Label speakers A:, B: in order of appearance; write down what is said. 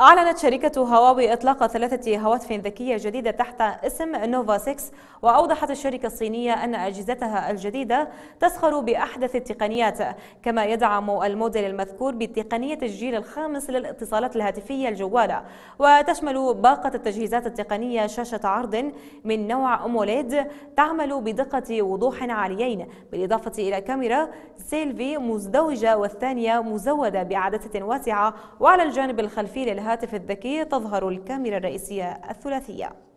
A: أعلنت شركة هواوي إطلاق ثلاثة هواتف ذكية جديدة تحت اسم نوفا 6 وأوضحت الشركة الصينية أن أجهزتها الجديدة تسخر بأحدث التقنيات كما يدعم الموديل المذكور بتقنية الجيل الخامس للاتصالات الهاتفية الجوالة وتشمل باقة التجهيزات التقنية شاشة عرض من نوع أموليد تعمل بدقة وضوح عاليين بالإضافة إلى كاميرا سيلفي مزدوجة والثانية مزودة بعدسة واسعة وعلى الجانب الخلفي للهاتف الهاتف الذكي تظهر الكاميرا الرئيسية الثلاثية